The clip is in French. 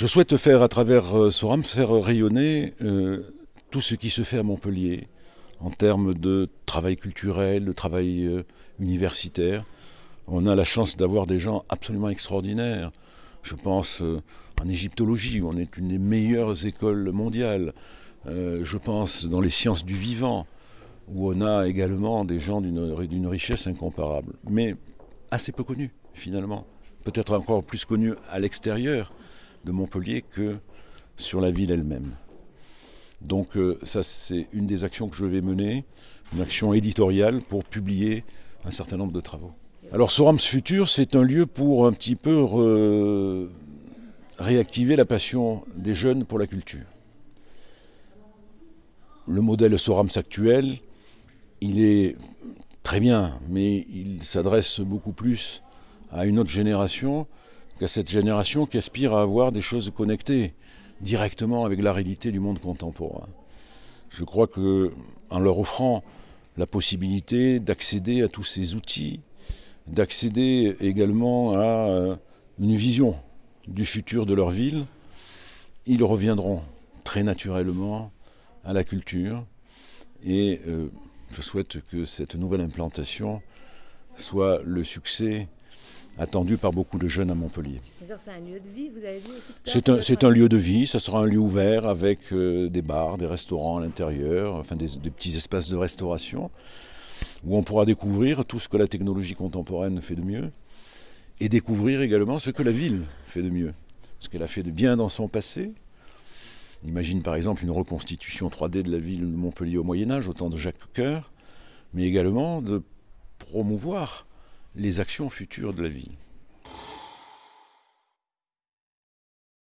Je souhaite faire à travers ce euh, faire rayonner euh, tout ce qui se fait à Montpellier en termes de travail culturel, de travail euh, universitaire. On a la chance d'avoir des gens absolument extraordinaires. Je pense en égyptologie, où on est une des meilleures écoles mondiales. je pense dans les sciences du vivant, où on a également des gens d'une richesse incomparable, mais assez peu connus finalement, peut-être encore plus connus à l'extérieur de Montpellier que sur la ville elle-même. Donc euh, ça c'est une des actions que je vais mener, une action éditoriale pour publier un certain nombre de travaux. Alors Sorams Futur, c'est un lieu pour un petit peu réactiver la passion des jeunes pour la culture. Le modèle Sorams actuel, il est très bien, mais il s'adresse beaucoup plus à une autre génération à cette génération qui aspire à avoir des choses connectées directement avec la réalité du monde contemporain. Je crois que en leur offrant la possibilité d'accéder à tous ces outils, d'accéder également à euh, une vision du futur de leur ville, ils reviendront très naturellement à la culture et euh, je souhaite que cette nouvelle implantation soit le succès attendu par beaucoup de jeunes à Montpellier. C'est un lieu de vie, vous avez C'est un, lieu de vie, ça sera un lieu ouvert avec euh, des bars, des restaurants à l'intérieur, enfin des, des, petits espaces de restauration, où on pourra découvrir tout ce que la technologie contemporaine fait de mieux, et découvrir également ce que la ville fait de mieux, ce qu'elle a fait de bien dans son passé. Imagine par exemple une reconstitution 3D de la ville de Montpellier au Moyen Âge, au temps de Jacques Coeur, mais également de promouvoir les actions futures de la vie.